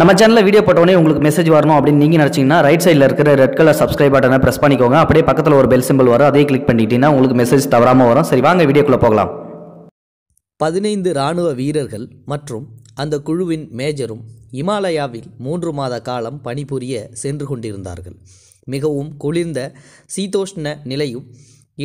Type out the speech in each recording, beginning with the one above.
நம்ம சேனலில் வீடியோ போட்டோடனே உங்களுக்கு மெசேஜ் வரணும் அப்படின்னு நீங்கள் நினச்சிங்கன்னா ரைட் சைடில் இருக்கிற ரெட் கலர் சப்ஸ்கிரைப் பட்டனை ப்ரெஸ் பண்ணிக்கோங்க அப்படியே பக்கத்தில் ஒரு பெல் சிம்பிள் வரும் அதே கிளிக் பண்ணிட்டீங்கன்னா உங்களுக்கு மெசேஜ் தவறாமல் வரும் சரி வாங்க வீடியோக்குள்ளே போகலாம் பதினைந்து இராணுவ வீரர்கள் மற்றும் அந்த குழுவின் மேஜரும் இமாலயாவில் மூன்று மாத காலம் பணிபுரிய சென்று கொண்டிருந்தார்கள் மிகவும் குளிர்ந்த சீதோஷ்ண நிலையும்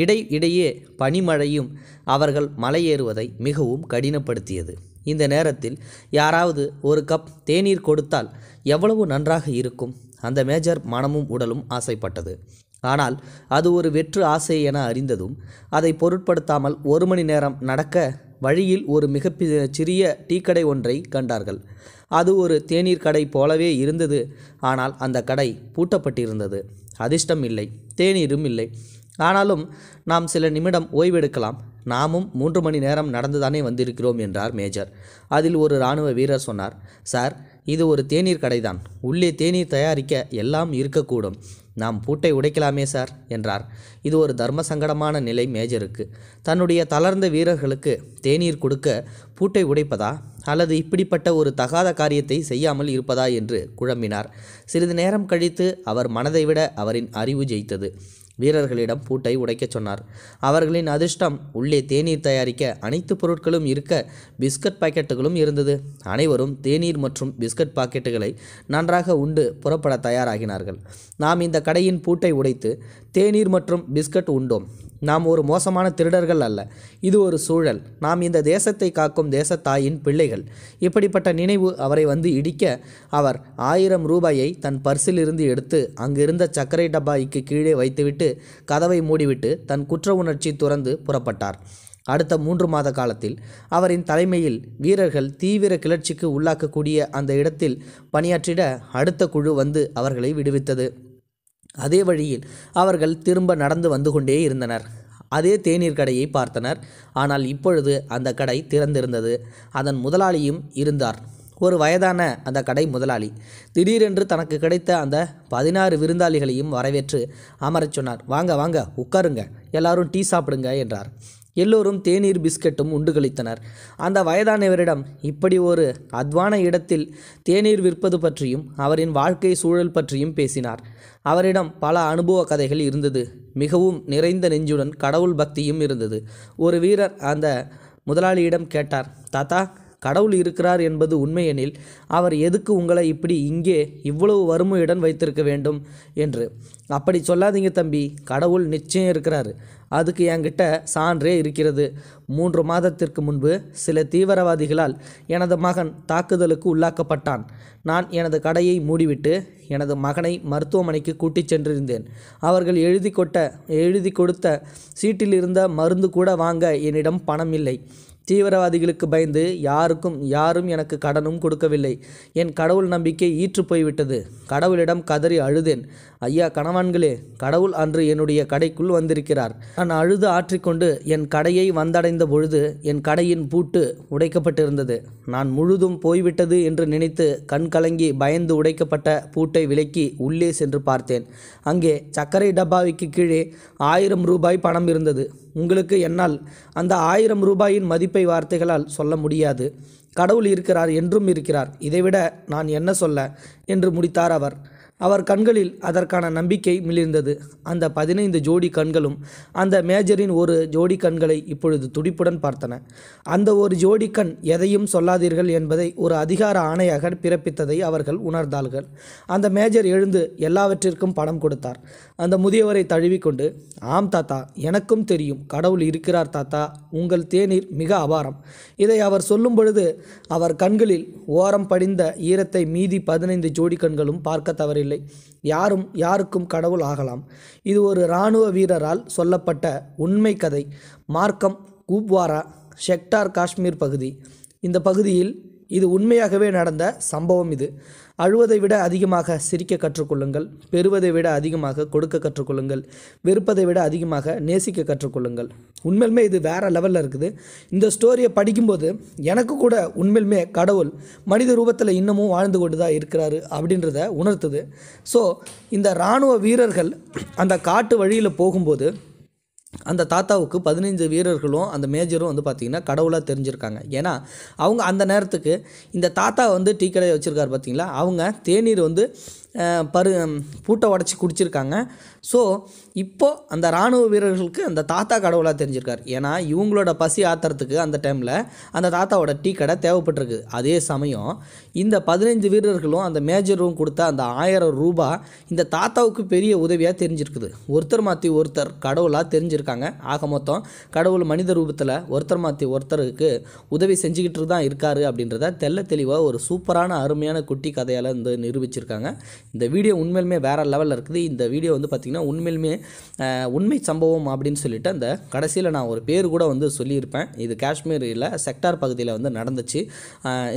இடை இடையே பனிமழையும் அவர்கள் மலையேறுவதை மிகவும் கடினப்படுத்தியது இந்த நேரத்தில் யாராவது ஒரு கப் தேநீர் கொடுத்தால் எவ்வளவு நன்றாக இருக்கும் அந்த மேஜர் மனமும் உடலும் ஆசைப்பட்டது ஆனால் அது ஒரு வெற்று ஆசை என அறிந்ததும் அதை பொருட்படுத்தாமல் ஒரு மணி நேரம் நடக்க வழியில் ஒரு மிக சிறிய டீக்கடை ஒன்றை கண்டார்கள் அது ஒரு தேநீர் கடை போலவே இருந்தது ஆனால் அந்த கடை பூட்டப்பட்டிருந்தது அதிர்ஷ்டம் இல்லை தேநீரும் இல்லை ஆனாலும் நாம் சில நிமிடம் ஓய்வெடுக்கலாம் நாமும் மூன்று மணி நேரம் நடந்துதானே வந்திருக்கிறோம் என்றார் மேஜர் அதில் ஒரு இராணுவ வீரர் சொன்னார் சார் இது ஒரு தேநீர் கடைதான் உள்ளே தேநீர் தயாரிக்க எல்லாம் இருக்கக்கூடும் நாம் பூட்டை உடைக்கலாமே சார் என்றார் இது ஒரு தர்ம சங்கடமான நிலை மேஜருக்கு தன்னுடைய தளர்ந்த வீரர்களுக்கு தேநீர் கொடுக்க பூட்டை உடைப்பதா அல்லது இப்படிப்பட்ட ஒரு தகாத காரியத்தை செய்யாமல் இருப்பதா என்று குழம்பினார் சிறிது நேரம் கழித்து அவர் மனதை விட அவரின் அறிவு ஜெயித்தது வீரர்களிடம் பூட்டை உடைக்கச் சொன்னார் அவர்களின் அதிர்ஷ்டம் உள்ளே தேநீர் தயாரிக்க அனைத்து பொருட்களும் இருக்க பிஸ்கட் பாக்கெட்டுகளும் இருந்தது அனைவரும் தேநீர் மற்றும் பிஸ்கட் பாக்கெட்டுகளை நன்றாக உண்டு புறப்பட தயாராகினார்கள் நாம் இந்த கடையின் பூட்டை உடைத்து தேநீர் மற்றும் பிஸ்கட் உண்டோம் நாம் ஒரு மோசமான திருடர்கள் அல்ல இது ஒரு சூழல் நாம் இந்த தேசத்தை காக்கும் தேசத்தாயின் பிள்ளைகள் இப்படிப்பட்ட நினைவு அவரை வந்து இடிக்க அவர் ஆயிரம் ரூபாயை தன் பர்சிலிருந்து எடுத்து அங்கிருந்த சர்க்கரை டப்பாய்க்கு கீழே வைத்துவிட்டு கதவை மூடிவிட்டு தன் குற்ற உணர்ச்சி துறந்து புறப்பட்டார் அடுத்த மூன்று மாத காலத்தில் அவரின் தலைமையில் வீரர்கள் தீவிர கிளர்ச்சிக்கு உள்ளாக்கக்கூடிய அந்த இடத்தில் பணியாற்றிட அடுத்த குழு வந்து அவர்களை விடுவித்தது அதே வழியில் அவர்கள் திரும்ப நடந்து வந்து கொண்டே இருந்தனர் அதே தேநீர் கடையை பார்த்தனர் ஆனால் இப்பொழுது அந்த கடை திறந்திருந்தது அதன் முதலாளியும் இருந்தார் ஒரு வயதான அந்த கடை முதலாளி திடீரென்று தனக்கு கிடைத்த அந்த பதினாறு விருந்தாளிகளையும் வரவேற்று அமரச் சொன்னார் வாங்க வாங்க உட்காருங்க எல்லாரும் டீ சாப்பிடுங்க என்றார் எல்லோரும் தேநீர் பிஸ்கட்டும் உண்டு கழித்தனர் அந்த வயதானவரிடம் இப்படி ஒரு அத்வான இடத்தில் தேநீர் விற்பது பற்றியும் அவரின் வாழ்க்கை சூழல் பற்றியும் பேசினார் அவரிடம் பல அனுபவ கதைகள் இருந்தது மிகவும் நிறைந்த நெஞ்சுடன் கடவுள் பக்தியும் இருந்தது ஒரு வீரர் அந்த முதலாளியிடம் கேட்டார் தாத்தா கடவுள் இருக்கிறார் என்பது உண்மையெனில் அவர் எதுக்கு உங்களை இப்படி இங்கே இவ்வளவு வறுமையுடன் வைத்திருக்க வேண்டும் என்று அப்படி சொல்லாதீங்க தம்பி கடவுள் நிச்சயம் இருக்கிறார் அதுக்கு என்கிட்ட சான்றே இருக்கிறது மூன்று மாதத்திற்கு முன்பு சில தீவிரவாதிகளால் எனது மகன் தாக்குதலுக்கு உள்ளாக்கப்பட்டான் நான் எனது கடையை மூடிவிட்டு எனது மகனை மருத்துவமனைக்கு கூட்டிச் சென்றிருந்தேன் அவர்கள் எழுதி கொட்ட எழுதி கொடுத்த சீட்டில் இருந்த மருந்து கூட வாங்க என்னிடம் பணம் இல்லை தீவிரவாதிகளுக்கு பயந்து யாருக்கும் யாரும் எனக்கு கடனும் கொடுக்கவில்லை என் கடவுள் நம்பிக்கை ஈற்று போய்விட்டது கடவுளிடம் கதறி அழுதேன் ஐயா கணவான்களே கடவுள் அன்று என்னுடைய கடைக்குள் வந்திருக்கிறார் நான் அழுது ஆற்றிக்கொண்டு என் கடையை வந்தடைந்த பொழுது என் கடையின் பூட்டு உடைக்கப்பட்டிருந்தது நான் முழுதும் போய்விட்டது என்று நினைத்து கண் கலங்கி பயந்து உடைக்கப்பட்ட பூட்டை விலக்கி உள்ளே சென்று பார்த்தேன் அங்கே சர்க்கரை டப்பாவிக்கு கீழே ஆயிரம் ரூபாய் பணம் இருந்தது உங்களுக்கு என்னால் அந்த ஆயிரம் ரூபாயின் மதிப்பை வார்த்தைகளால் சொல்ல முடியாது கடவுள் இருக்கிறார் என்றும் இருக்கிறார் இதைவிட நான் என்ன சொல்ல என்று முடித்தார் அவர் அவர் கண்களில் அதற்கான நம்பிக்கை மிளிர்ந்தது அந்த பதினைந்து ஜோடி கண்களும் அந்த மேஜரின் ஒரு ஜோடி கண்களை இப்பொழுது துடிப்புடன் பார்த்தன அந்த ஒரு ஜோடி கண் எதையும் சொல்லாதீர்கள் என்பதை ஒரு அதிகார ஆணையாக பிறப்பித்ததை அவர்கள் உணர்ந்தார்கள் அந்த மேஜர் எழுந்து எல்லாவற்றிற்கும் பணம் கொடுத்தார் அந்த முதியவரை தழுவிக்கொண்டு ஆம் தாத்தா எனக்கும் தெரியும் கடவுள் இருக்கிறார் தாத்தா உங்கள் தேநீர் மிக அபாரம் இதை அவர் சொல்லும் பொழுது அவர் கண்களில் ஓரம் படிந்த ஈரத்தை மீதி பதினைந்து ஜோடி கண்களும் பார்க்க தவறில்லை இல்லை யாரும் யாருக்கும் கடவுள் ஆகலாம் இது ஒரு இராணுவ வீரரால் சொல்லப்பட்ட உண்மை கதை மார்க்கம் கூப்வாரா ஷெக்டார் காஷ்மீர் பகுதி இந்த பகுதியில் இது உண்மையாகவே நடந்த சம்பவம் இது அழுவதை விட அதிகமாக சிரிக்க கற்றுக்கொள்ளுங்கள் பெறுவதை விட அதிகமாக கொடுக்க கற்றுக்கொள்ளுங்கள் வெறுப்பதை விட அதிகமாக நேசிக்க கற்றுக்கொள்ளுங்கள் உண்மையிலுமே இது வேறு லெவலில் இருக்குது இந்த ஸ்டோரியை படிக்கும்போது எனக்கு கூட உண்மையிலுமே கடவுள் மனித ரூபத்தில் இன்னமும் வாழ்ந்து கொண்டு தான் இருக்கிறாரு அப்படின்றத உணர்த்துது ஸோ இந்த இராணுவ வீரர்கள் அந்த காட்டு வழியில் போகும்போது அந்த தாத்தாவுக்கு பதினைஞ்சு வீரர்களும் அந்த மேஜரும் வந்து பார்த்திங்கன்னா கடவுளாக தெரிஞ்சிருக்காங்க ஏன்னா அவங்க அந்த நேரத்துக்கு இந்த தாத்தா வந்து டீ கடையை வச்சுருக்காரு பார்த்திங்களா அவங்க தேநீர் வந்து பரு பூட்டை உடச்சி குடிச்சிருக்காங்க ஸோ இப்போது அந்த இராணுவ வீரர்களுக்கு அந்த தாத்தா கடவுளாக தெரிஞ்சிருக்கார் ஏன்னா இவங்களோட பசி ஆத்துறதுக்கு அந்த டைமில் அந்த தாத்தாவோட டீ கடை தேவைப்பட்டிருக்கு அதே சமயம் இந்த பதினைஞ்சு வீரர்களும் அந்த மேஜரும் கொடுத்த அந்த ஆயிரம் ரூபாய் இந்த தாத்தாவுக்கு பெரிய உதவியாக தெரிஞ்சிருக்குது ஒருத்தர் மாற்றி ஒருத்தர் கடவுளாக தெரிஞ்சிருக்கு செஞ்சுருக்காங்க ஆக மொத்தம் கடவுள் மனித ரூபத்தில் ஒருத்தர் மாற்றி ஒருத்தருக்கு உதவி செஞ்சுக்கிட்டு தான் இருக்காரு அப்படின்றத தெல்ல தெளிவாக ஒரு சூப்பரான அருமையான குட்டி கதையால் வந்து நிரூபிச்சிருக்காங்க இந்த வீடியோ உண்மையிலுமே வேறு லெவலில் இருக்குது இந்த வீடியோ வந்து பார்த்திங்கன்னா உண்மையிலுமே உண்மை சம்பவம் அப்படின்னு சொல்லிட்டு அந்த கடைசியில் நான் ஒரு பேர் கூட வந்து சொல்லியிருப்பேன் இது காஷ்மீரில் செக்டார் பகுதியில் வந்து நடந்துச்சு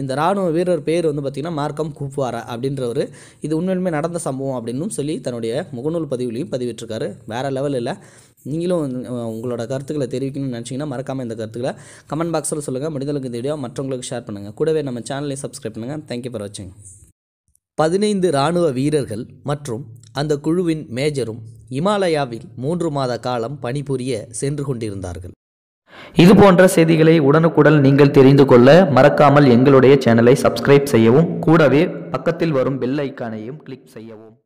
இந்த இராணுவ வீரர் பேர் வந்து பார்த்திங்கன்னா மார்க்கம் குப்வாரா அப்படின்றவர் இது உண்மையிலுமே நடந்த சம்பவம் அப்படின்னு சொல்லி தன்னுடைய முகநூல் பதிவுலையும் பதிவிட்டிருக்காரு வேறு லெவலில் நீங்களும் உங்களோட கருத்துக்களை தெரிவிக்கணும்னு நினச்சிங்கன்னா மறக்காமல் இந்த கருத்துக்களை கமெண்ட் பாக்ஸில் சொல்லுங்கள் முடிந்தளவுக்கு இந்த வீடியோ மற்றவங்களுக்கு ஷேர் பண்ணுங்கள் கூடவே நம்ம சேனலை சப்ஸ்கிரைப் பண்ணுங்கள் தேங்க்யூ ஃபார் வாட்சிங் பதினைந்து இராணுவ வீரர்கள் மற்றும் அந்த குழுவின் மேஜரும் இமாலயாவில் மூன்று மாத காலம் பணிபுரிய சென்று கொண்டிருந்தார்கள் இது போன்ற செய்திகளை உடனுக்குடன் நீங்கள் தெரிந்து கொள்ள மறக்காமல் எங்களுடைய சேனலை சப்ஸ்கிரைப் செய்யவும் கூடவே பக்கத்தில் வரும் பெல் ஐக்கானையும் கிளிக் செய்யவும்